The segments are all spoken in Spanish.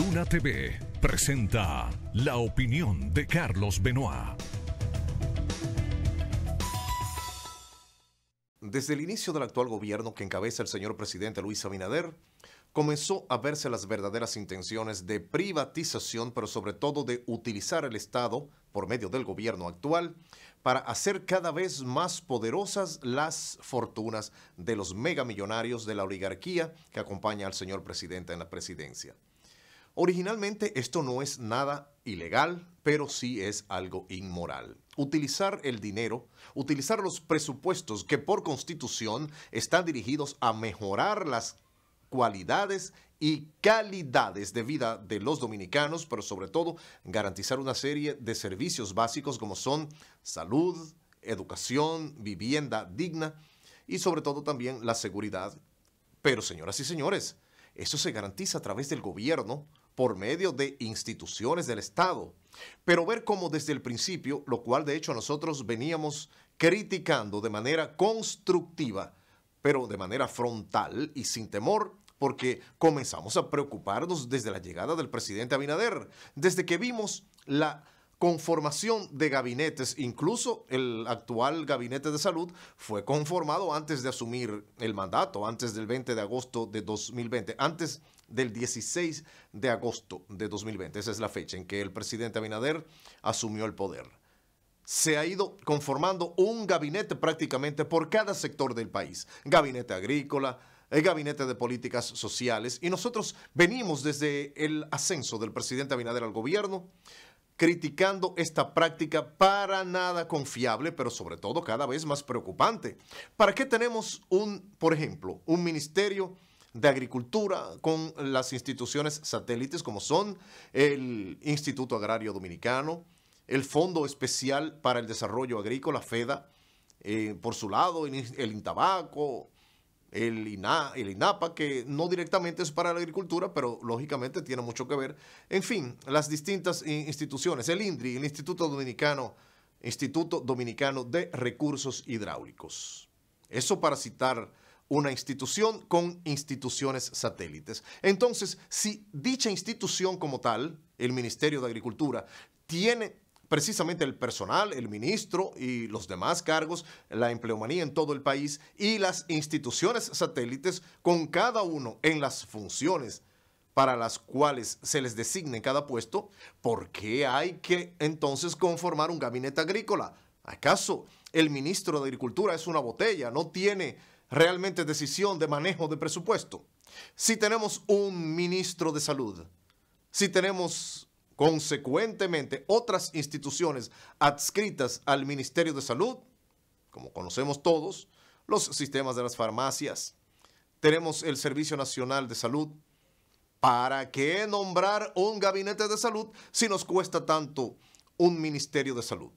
Luna TV presenta la opinión de Carlos Benoit. Desde el inicio del actual gobierno que encabeza el señor presidente Luis Abinader, comenzó a verse las verdaderas intenciones de privatización, pero sobre todo de utilizar el Estado, por medio del gobierno actual, para hacer cada vez más poderosas las fortunas de los megamillonarios de la oligarquía que acompaña al señor presidente en la presidencia. Originalmente esto no es nada ilegal, pero sí es algo inmoral. Utilizar el dinero, utilizar los presupuestos que por constitución están dirigidos a mejorar las cualidades y calidades de vida de los dominicanos, pero sobre todo garantizar una serie de servicios básicos como son salud, educación, vivienda digna y sobre todo también la seguridad. Pero señoras y señores, eso se garantiza a través del gobierno, por medio de instituciones del Estado, pero ver cómo desde el principio, lo cual de hecho nosotros veníamos criticando de manera constructiva, pero de manera frontal y sin temor, porque comenzamos a preocuparnos desde la llegada del presidente Abinader, desde que vimos la conformación de gabinetes, incluso el actual gabinete de salud fue conformado antes de asumir el mandato, antes del 20 de agosto de 2020, antes del 16 de agosto de 2020. Esa es la fecha en que el presidente Abinader asumió el poder. Se ha ido conformando un gabinete prácticamente por cada sector del país. Gabinete agrícola, el eh, Gabinete de Políticas Sociales. Y nosotros venimos desde el ascenso del presidente Abinader al gobierno criticando esta práctica para nada confiable, pero sobre todo cada vez más preocupante. ¿Para qué tenemos un, por ejemplo, un ministerio de agricultura con las instituciones satélites como son el Instituto Agrario Dominicano, el Fondo Especial para el Desarrollo Agrícola, FEDA, eh, por su lado, el, el Intabaco, el, INAPA, que no directamente es para la agricultura, pero lógicamente tiene mucho que ver. En fin, las distintas instituciones, el INDRI, el Instituto Dominicano, Instituto Dominicano de Recursos Hidráulicos. Eso para citar una institución con instituciones satélites. Entonces, si dicha institución como tal, el Ministerio de Agricultura, tiene precisamente el personal, el ministro y los demás cargos, la empleomanía en todo el país y las instituciones satélites con cada uno en las funciones para las cuales se les designe cada puesto, ¿por qué hay que entonces conformar un gabinete agrícola? ¿Acaso el ministro de Agricultura es una botella, no tiene realmente decisión de manejo de presupuesto? Si tenemos un ministro de Salud, si tenemos Consecuentemente, otras instituciones adscritas al Ministerio de Salud, como conocemos todos, los sistemas de las farmacias, tenemos el Servicio Nacional de Salud. ¿Para qué nombrar un gabinete de salud si nos cuesta tanto un Ministerio de Salud?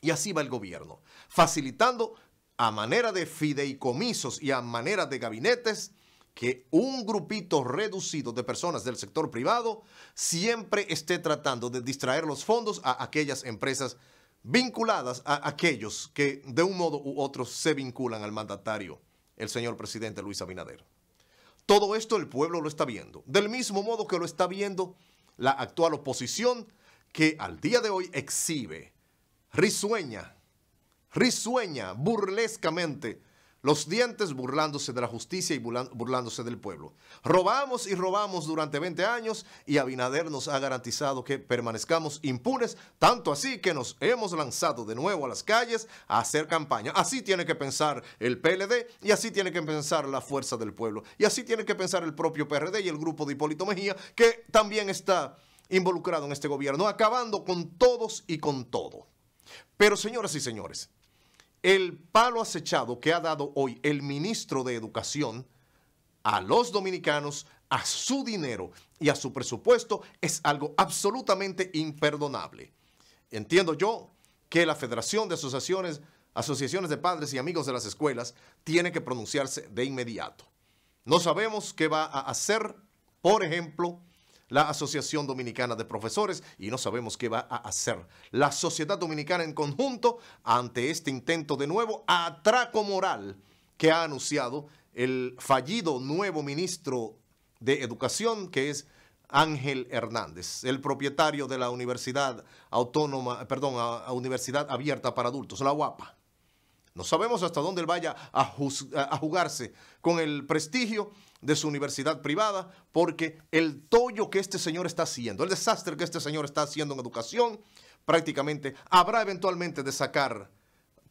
Y así va el gobierno, facilitando a manera de fideicomisos y a manera de gabinetes que un grupito reducido de personas del sector privado siempre esté tratando de distraer los fondos a aquellas empresas vinculadas a aquellos que de un modo u otro se vinculan al mandatario, el señor presidente Luis Abinader. Todo esto el pueblo lo está viendo, del mismo modo que lo está viendo la actual oposición que al día de hoy exhibe, risueña, risueña burlescamente los dientes burlándose de la justicia y burlándose del pueblo. Robamos y robamos durante 20 años y Abinader nos ha garantizado que permanezcamos impunes, tanto así que nos hemos lanzado de nuevo a las calles a hacer campaña. Así tiene que pensar el PLD y así tiene que pensar la fuerza del pueblo. Y así tiene que pensar el propio PRD y el grupo de Hipólito Mejía, que también está involucrado en este gobierno, acabando con todos y con todo. Pero señoras y señores, el palo acechado que ha dado hoy el ministro de Educación a los dominicanos, a su dinero y a su presupuesto es algo absolutamente imperdonable. Entiendo yo que la Federación de Asociaciones, Asociaciones de Padres y Amigos de las Escuelas tiene que pronunciarse de inmediato. No sabemos qué va a hacer, por ejemplo, la Asociación Dominicana de Profesores y no sabemos qué va a hacer la sociedad dominicana en conjunto ante este intento de nuevo atraco moral que ha anunciado el fallido nuevo ministro de Educación, que es Ángel Hernández, el propietario de la Universidad Autónoma, perdón, a, Universidad Abierta para Adultos, la UAPA. No sabemos hasta dónde él vaya a, jugarse con el prestigio de su universidad privada, porque el tollo que este señor está haciendo, el desastre que este señor está haciendo en educación, prácticamente habrá eventualmente de sacar,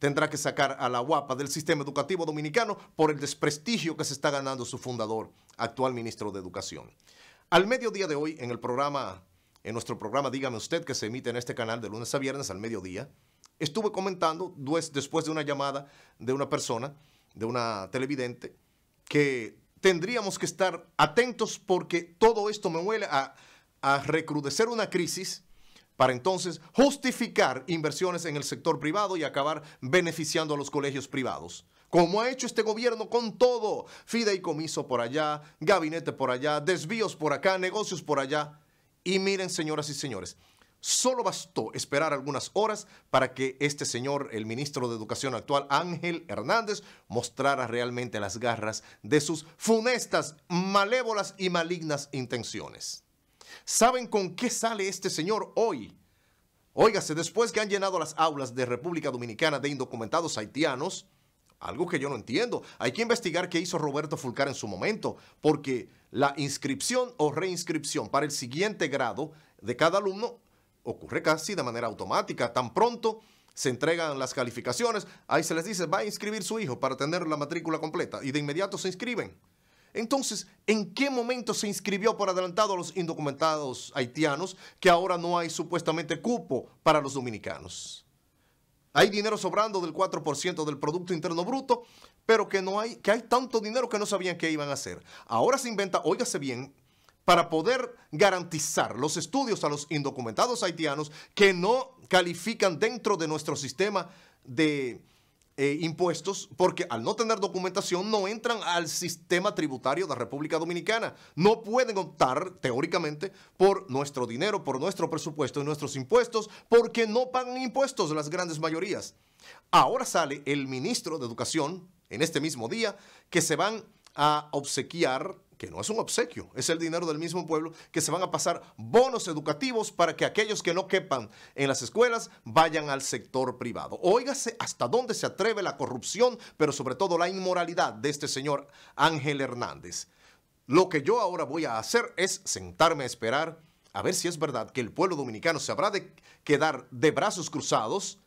tendrá que sacar a la guapa del sistema educativo dominicano por el desprestigio que se está ganando su fundador, actual ministro de Educación. Al mediodía de hoy, en el programa, en nuestro programa Dígame Usted, que se emite en este canal de lunes a viernes al mediodía, estuve comentando después de una llamada de una persona, de una televidente, que tendríamos que estar atentos porque todo esto me huele a, recrudecer una crisis para entonces justificar inversiones en el sector privado y acabar beneficiando a los colegios privados. Como ha hecho este gobierno con todo, fideicomiso por allá, gabinete por allá, desvíos por acá, negocios por allá. Y miren, señoras y señores, Solo bastó esperar algunas horas para que este señor, el ministro de Educación actual, Ángel Hernández, mostrara realmente las garras de sus funestas, malévolas y malignas intenciones. ¿Saben con qué sale este señor hoy? Óigase, después que han llenado las aulas de República Dominicana de indocumentados haitianos, algo que yo no entiendo. Hay que investigar qué hizo Roberto Fulcar en su momento, porque la inscripción o reinscripción para el siguiente grado de cada alumno ocurre casi de manera automática. Tan pronto se entregan las calificaciones, ahí se les dice, va a inscribir su hijo para tener la matrícula completa y de inmediato se inscriben. Entonces, ¿en qué momento se inscribió por adelantado a los indocumentados haitianos que ahora no hay supuestamente cupo para los dominicanos? Hay dinero sobrando del 4% del Producto Interno Bruto, pero que, no hay, que hay tanto dinero que no sabían qué iban a hacer. Ahora se inventa, óigase bien, para poder garantizar los estudios a los indocumentados haitianos que no califican dentro de nuestro sistema de eh, impuestos, porque al no tener documentación no entran al sistema tributario de la República Dominicana. No pueden optar, teóricamente, por nuestro dinero, por nuestro presupuesto y nuestros impuestos, porque no pagan impuestos las grandes mayorías. Ahora sale el ministro de Educación, en este mismo día, que se van a obsequiar que no es un obsequio, es el dinero del mismo pueblo, que se van a pasar bonos educativos para que aquellos que no quepan en las escuelas vayan al sector privado. Óigase hasta dónde se atreve la corrupción, pero sobre todo la inmoralidad de este señor Ángel Hernández. Lo que yo ahora voy a hacer es sentarme a esperar a ver si es verdad que el pueblo dominicano se habrá de quedar de brazos cruzados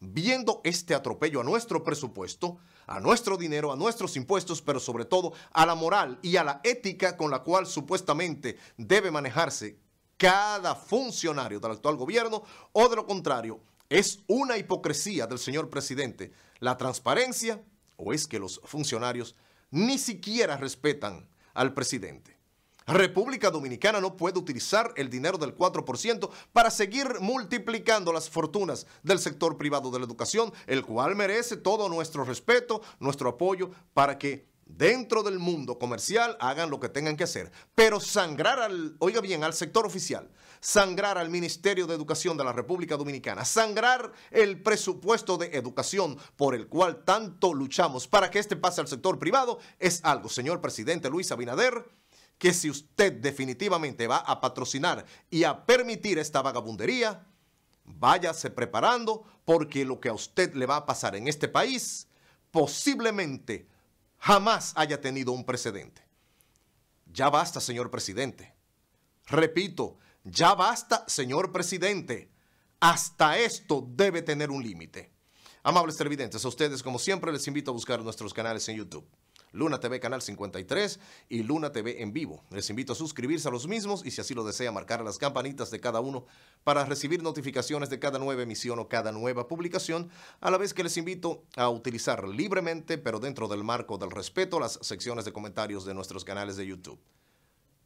viendo este atropello a nuestro presupuesto, a nuestro dinero, a nuestros impuestos, pero sobre todo a la moral y a la ética con la cual supuestamente debe manejarse cada funcionario del actual gobierno, o de lo contrario, es una hipocresía del señor presidente la transparencia, o es que los funcionarios ni siquiera respetan al presidente. República Dominicana no puede utilizar el dinero del 4% para seguir multiplicando las fortunas del sector privado de la educación, el cual merece todo nuestro respeto, nuestro apoyo para que dentro del mundo comercial hagan lo que tengan que hacer, pero sangrar al, oiga bien, al sector oficial, sangrar al Ministerio de Educación de la República Dominicana, sangrar el presupuesto de educación por el cual tanto luchamos para que este pase al sector privado, es algo, señor presidente Luis Abinader, que si usted definitivamente va a patrocinar y a permitir esta vagabundería, váyase preparando porque lo que a usted le va a pasar en este país posiblemente jamás haya tenido un precedente. Ya basta, señor presidente. Repito, ya basta, señor presidente. Hasta esto debe tener un límite. Amables televidentes, a ustedes como siempre les invito a buscar nuestros canales en YouTube. Luna TV Canal 53 y Luna TV en vivo. Les invito a suscribirse a los mismos y si así lo desea marcar las campanitas de cada uno para recibir notificaciones de cada nueva emisión o cada nueva publicación, a la vez que les invito a utilizar libremente pero dentro del marco del respeto las secciones de comentarios de nuestros canales de YouTube.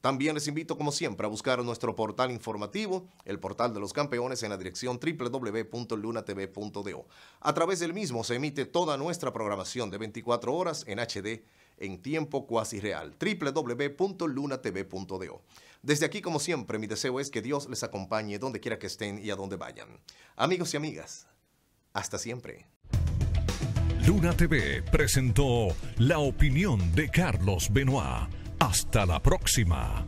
También les invito, como siempre, a buscar nuestro portal informativo, el portal de los campeones, en la dirección www.lunatv.do. A través del mismo se emite toda nuestra programación de 24 horas en HD en tiempo cuasi real, www.lunatv.do. Desde aquí, como siempre, mi deseo es que Dios les acompañe donde quiera que estén y a donde vayan. Amigos y amigas, hasta siempre. Luna TV presentó la opinión de Carlos Benoit hasta la próxima.